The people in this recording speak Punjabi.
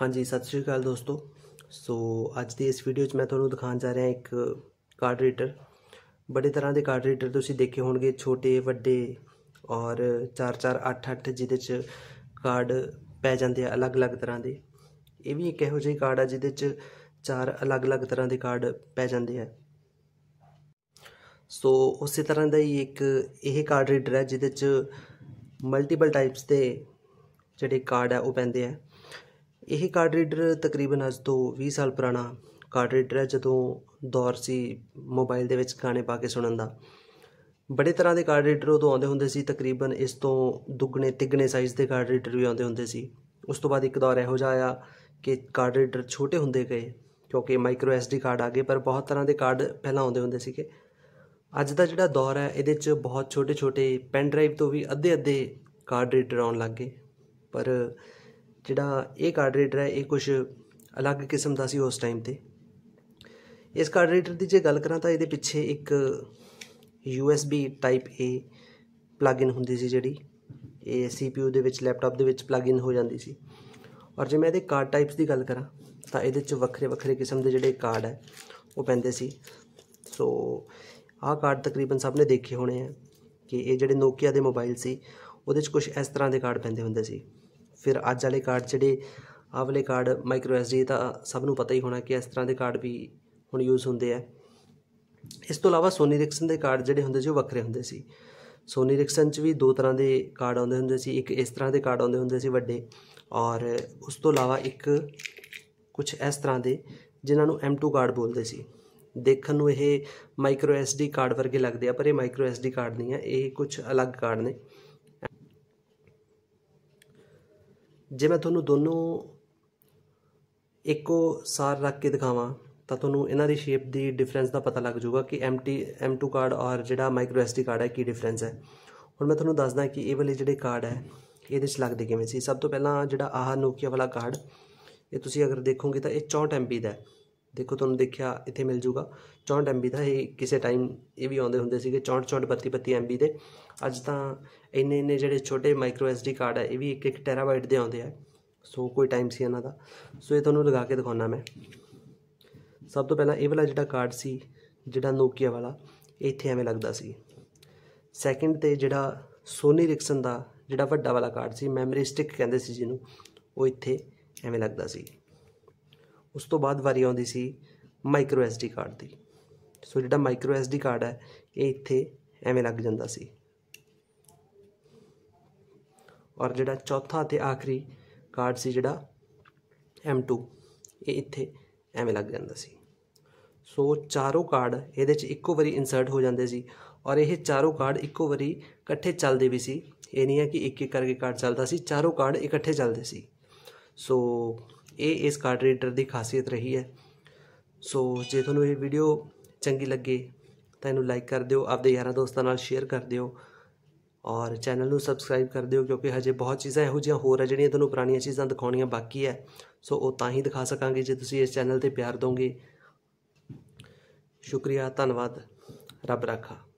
ਹਾਂਜੀ ਸਤਿ ਸ਼੍ਰੀ ਅਕਾਲ ਦੋਸਤੋ ਸੋ ਅੱਜ ਦੀ ਇਸ ਵੀਡੀਓ 'ਚ ਮੈਂ ਤੁਹਾਨੂੰ ਦਿਖਾਉਣ ਜਾ ਰਿਹਾ ਇੱਕ ਕਾਰਡ ਰੀਡਰ ਬੜੇ ਤਰ੍ਹਾਂ ਦੇ ਕਾਰਡ ਰੀਡਰ ਤੁਸੀਂ ਦੇਖੇ ਹੋਣਗੇ ਛੋਟੇ ਵੱਡੇ ਔਰ 4-4 8-8 ਜਿਹਦੇ 'ਚ ਕਾਰਡ ਪੈ ਜਾਂਦੇ ਆ ਅਲੱਗ-ਅਲੱਗ ਤਰ੍ਹਾਂ ਦੇ ਇਹ ਵੀ ਇੱਕ ਇਹੋ ਜਿਹਾ ਕਾਰਡ ਆ ਜਿਹਦੇ 'ਚ ਚਾਰ ਅਲੱਗ-ਅਲੱਗ ਤਰ੍ਹਾਂ ਦੇ ਕਾਰਡ ਪੈ ਜਾਂਦੇ ਆ ਸੋ ਉਸੇ ਤਰ੍ਹਾਂ ਦਾ ਹੀ ਇੱਕ ਇਹ ਕਾਰਡ ਰੀਡਰ ਹੈ ਜਿਹਦੇ 'ਚ ਮਲਟੀਪਲ ਟਾਈਪਸ ਦੇ ਜਿਹੜੇ ਕਾਰਡ ਆ ਉਹ ਪੈਂਦੇ ਆ ਇਹ ਕਾਰਡ ਰੀਡਰ ਤਕਰੀਬਨ ਅੱਜ ਤੋਂ 20 ਸਾਲ ਪੁਰਾਣਾ ਕਾਰਡ ਰੀਡਰ ਹੈ ਜਦੋਂ ਦੌਰ ਸੀ ਮੋਬਾਈਲ ਦੇ ਵਿੱਚ ਗਾਣੇ ਪਾ ਕੇ ਸੁਣਨ ਦਾ ਬੜੇ ਤਰ੍ਹਾਂ ਦੇ ਕਾਰਡ ਰੀਡਰ ਉਦੋਂ ਆਉਂਦੇ ਹੁੰਦੇ ਸੀ ਤਕਰੀਬਨ ਇਸ ਤੋਂ ਦੁੱਗਣੇ ਤਿੱਗਣੇ ਸਾਈਜ਼ ਦੇ ਕਾਰਡ ਰੀਡਰ ਵੀ ਆਉਂਦੇ ਹੁੰਦੇ ਸੀ ਉਸ ਤੋਂ ਬਾਅਦ ਇੱਕ ਦੌਰ ਇਹੋ ਜਿਹਾ ਆਇਆ ਕਿ ਕਾਰਡ ਰੀਡਰ ਛੋਟੇ ਹੁੰਦੇ ਗਏ ਕਿਉਂਕਿ ਮਾਈਕਰੋ ਐਸਡੀ ਕਾਰਡ ਆ ਗਏ ਪਰ ਬਹੁਤ ਤਰ੍ਹਾਂ ਦੇ ਕਾਰਡ ਪਹਿਲਾਂ ਆਉਂਦੇ ਹੁੰਦੇ ਸੀਗੇ ਅੱਜ ਦਾ ਜਿਹੜਾ ਦੌਰ ਹੈ ਇਹਦੇ 'ਚ ਬਹੁਤ ਛੋਟੇ-ਛੋਟੇ ਪੈਨ ਡਰਾਈਵ ਤੋਂ ਵੀ ਅੱਧੇ-ਅੱਧੇ ਕਾਰਡ ਰੀਡਰ ਆਉਣ ਲੱਗ ਗਏ ਪਰ ਜਿਹੜਾ ਇਹ ਕਾਰਡ ਰੀਡਰ ਹੈ ਇਹ ਕੁਝ ਅਲੱਗ ਕਿਸਮ ਦਾ ਸੀ ਉਸ ਟਾਈਮ ਤੇ ਇਸ ਕਾਰਡ ਰੀਡਰ ਦੀ ਜੇ ਗੱਲ ਕਰਾਂ ਤਾਂ ਇਹਦੇ ਪਿੱਛੇ ਇੱਕ USB ਟਾਈਪ A ਪਲੱਗਇਨ ਹੁੰਦੀ ਸੀ ਜਿਹੜੀ ਇਹ CPU ਦੇ ਵਿੱਚ ਲੈਪਟਾਪ ਦੇ ਵਿੱਚ ਪਲੱਗਇਨ ਹੋ ਜਾਂਦੀ ਸੀ ਔਰ ਜੇ ਮੈਂ ਇਹਦੇ ਕਾਰਡ ਟਾਈਪਸ ਦੀ ਗੱਲ ਕਰਾਂ ਤਾਂ ਇਹਦੇ ਚ ਵੱਖਰੇ ਵੱਖਰੇ ਕਿਸਮ ਦੇ ਜਿਹੜੇ ਕਾਰਡ ਹੈ ਉਹ ਪੈਂਦੇ ਸੀ ਸੋ ਆਹ ਕਾਰਡ ਤਕਰੀਬਨ ਸਭ ਨੇ ਦੇਖੇ ਹੋਣੇ ਆ ਕਿ ਇਹ ਜਿਹੜੇ Nokia ਦੇ ਮੋਬਾਈਲ ਸੀ ਉਹਦੇ ਚ ਕੁਝ ਇਸ ਤਰ੍ਹਾਂ ਦੇ ਕਾਰਡ ਪੈਂਦੇ ਹੁੰਦੇ ਸੀ ਫਿਰ ਅੱਜ ਵਾਲੇ ਕਾਰਡ ਜਿਹੜੇ ਆਹ ਵਾਲੇ ਕਾਰਡ ਮਾਈਕਰੋ ਐਸਡੀ ਤਾਂ ਸਭ ਨੂੰ ਪਤਾ ਹੀ ਹੋਣਾ ਕਿ ਇਸ ਤਰ੍ਹਾਂ ਦੇ ਕਾਰਡ ਵੀ ਹੁਣ ਯੂਜ਼ ਹੁੰਦੇ ਆ ਇਸ ਤੋਂ ਇਲਾਵਾ ਸੋਨੀ ਰਿਕਸਨ ਦੇ ਕਾਰਡ ਜਿਹੜੇ ਹੁੰਦੇ ਸੀ ਉਹ ਵੱਖਰੇ ਹੁੰਦੇ ਸੀ ਸੋਨੀ ਰਿਕਸਨ 'ਚ ਵੀ ਦੋ ਤਰ੍ਹਾਂ ਦੇ ਕਾਰਡ ਆਉਂਦੇ ਹੁੰਦੇ ਸੀ ਇੱਕ ਇਸ ਤਰ੍ਹਾਂ ਦੇ ਕਾਰਡ ਆਉਂਦੇ ਹੁੰਦੇ ਸੀ ਵੱਡੇ ਔਰ ਉਸ ਤੋਂ ਇਲਾਵਾ ਇੱਕ ਕੁਝ ਇਸ ਤਰ੍ਹਾਂ ਦੇ ਜਿਨ੍ਹਾਂ ਨੂੰ M2 ਕਾਰਡ ਬੋਲਦੇ ਸੀ ਦੇਖਣ ਨੂੰ ਇਹ ਮਾਈਕਰੋ SD ਕਾਰਡ ਵਰਗੇ ਲੱਗਦੇ ਆ ਪਰ ਇਹ ਮਾਈਕਰੋ SD ਕਾਰਡ ਨਹੀਂ ਆ ਇਹ ਕੁਝ ਅਲੱਗ ਕਾਰਡ ਨੇ ਜੇ ਮੈਂ ਤੁਹਾਨੂੰ ਦੋਨੋਂ ਇੱਕੋ ਸਾਰ ਰੱਖ ਕੇ ਦਿਖਾਵਾਂ ਤਾਂ ਤੁਹਾਨੂੰ ਇਹਨਾਂ ਦੀ ਸ਼ੇਪ ਦੀ ਡਿਫਰੈਂਸ ਦਾ ਪਤਾ ਲੱਗ ਜਾਊਗਾ ਕਿ ਐਮਟੀ M2 ਕਾਰਡ ਔਰ ਜਿਹੜਾ ਮਾਈਕਰੋ ਐਸਡੀ ਕਾਰਡ ਹੈ ਕੀ ਡਿਫਰੈਂਸ ਹੈ ਹੁਣ ਮੈਂ ਤੁਹਾਨੂੰ ਦੱਸਦਾ ਕਿ ਇਹ ਵਾਲੇ ਜਿਹੜੇ ਕਾਰਡ ਹੈ ਇਹਦੇ ਚ ਲੱਗਦੇ ਕਿਵੇਂ ਸੀ ਸਭ ਤੋਂ ਪਹਿਲਾਂ ਜਿਹੜਾ ਆਹ ਨੋਕੀਆ ਵਾਲਾ ਕਾਰਡ ਇਹ ਤੁਸੀਂ ਅਗਰ ਦੇਖੋਗੇ ਤਾਂ ਇਹ 64 MB ਦਾ ਹੈ ਦੇਖੋ ਤੁਹਾਨੂੰ ਦੇਖਿਆ ਇੱਥੇ ਮਿਲ ਜੂਗਾ 64 MB ਦਾ ਇਹ ਕਿਸੇ ਟਾਈਮ ਇਹ ਵੀ ਆਉਂਦੇ ਹੁੰਦੇ ਸੀਗੇ 64 64 32 32 MB ਦੇ ਅੱਜ ਤਾਂ ਇੰਨੇ ਇੰਨੇ ਜਿਹੜੇ ਛੋਟੇ ਮਾਈਕਰੋ ਐਸਡੀ ਕਾਰਡ ਹੈ ਇਹ ਵੀ 1 1 ਟੈਰਾਬਾਈਟ ਦੇ ਆਉਂਦੇ ਆ ਸੋ ਕੋਈ ਟਾਈਮ ਸੀ ਇਹਨਾਂ ਦਾ ਸੋ ਇਹ ਤੁਹਾਨੂੰ ਲਗਾ ਕੇ ਦਿਖਾਉਣਾ ਮੈਂ ਸਭ ਤੋਂ ਪਹਿਲਾਂ ਇਹ ਵਾਲਾ ਜਿਹੜਾ ਕਾਰਡ ਸੀ ਜਿਹੜਾ ਨੋਕੀਆ ਵਾਲਾ ਇੱਥੇ ਐਵੇਂ ਲੱਗਦਾ ਸੀ ਸੈਕਿੰਡ ਤੇ ਜਿਹੜਾ ਸੋਨੀ ਰਿਕਸਨ ਦਾ ਜਿਹੜਾ ਵੱਡਾ ਵਾਲਾ ਕਾਰਡ ਸੀ ਮੈਮਰੀ ਸਟਿਕ ਕਹਿੰਦੇ ਸੀ ਜਿਹਨੂੰ ਉਹ ਇੱਥੇ ਐਵੇਂ ਲੱਗਦਾ ਸੀ ਉਸ ਤੋਂ ਬਾਅਦ ਵਾਰੀ ਆਉਂਦੀ ਸੀ ਮਾਈਕਰੋ ਐਸਡੀ ਕਾਰਡ ਦੀ ਸੋ ਜਿਹੜਾ ਮਾਈਕਰੋ ਐਸਡੀ ਕਾਰਡ ਹੈ ਇਹ ਇੱਥੇ ਐਵੇਂ ਲੱਗ ਜਾਂਦਾ ਸੀ ਔਰ ਜਿਹੜਾ ਚੌਥਾ ਤੇ ਆਖਰੀ ਕਾਰਡ ਸੀ ਜਿਹੜਾ M2 ਇਹ ਇੱਥੇ ਐਵੇਂ ਲੱਗ ਜਾਂਦਾ ਸੀ ਸੋ ਚਾਰੋਂ ਕਾਰਡ ਇਹਦੇ 'ਚ ਇੱਕੋ ਵਾਰੀ ਇਨਸਰਟ ਹੋ ਜਾਂਦੇ ਸੀ ਔਰ ਇਹ ਚਾਰੋਂ ਕਾਰਡ ਇੱਕੋ ਵਾਰੀ ਇਕੱਠੇ ਚੱਲਦੇ ਵੀ ਸੀ ਇਹ ਨਹੀਂ ਹੈ ਕਿ ਇੱਕ ਇੱਕ ਕਰਕੇ ਕਾਰਡ ਚੱਲਦਾ ਸੀ ਚਾਰੋਂ ਕਾਰਡ ਇਕੱਠੇ ਚੱਲਦੇ ਸੀ ਸੋ ਇਹ ਇਸ ਕਾਰਡ ਰੀਡਰ ਦੀ ਖਾਸੀਅਤ ਰਹੀ ਹੈ ਸੋ ਜੇ ਤੁਹਾਨੂੰ ਇਹ ਵੀਡੀਓ ਚੰਗੀ ਲੱਗੇ ਤਾਂ ਇਹਨੂੰ ਲਾਈਕ ਕਰ ਦਿਓ ਆਪਦੇ ਯਾਰਾਂ ਦੋਸਤਾਂ ਨਾਲ ਸ਼ੇਅਰ ਕਰ ਦਿਓ ਔਰ ਚੈਨਲ ਨੂੰ ਸਬਸਕ੍ਰਾਈਬ ਕਰ ਦਿਓ ਕਿਉਂਕਿ ਹਜੇ ਬਹੁਤ ਚੀਜ਼ਾਂ ਇਹੋ ਜਿਹੀਆਂ ਹੋਰ ਆ ਜਿਹੜੀਆਂ ਤੁਹਾਨੂੰ ਪੁਰਾਣੀਆਂ ਚੀਜ਼ਾਂ ਦਿਖਾਉਣੀਆਂ ਬਾਕੀ ਹੈ ਸੋ ਉਹ ਤਾਂ ਹੀ ਦਿਖਾ ਸਕਾਂਗੇ ਜੇ ਤੁਸੀਂ ਇਸ ਚੈਨਲ ਤੇ ਪਿਆਰ ਦੋਗੇ ਸ਼ੁਕਰੀਆ ਧੰਨਵਾਦ ਰੱਬ ਰਾਖਾ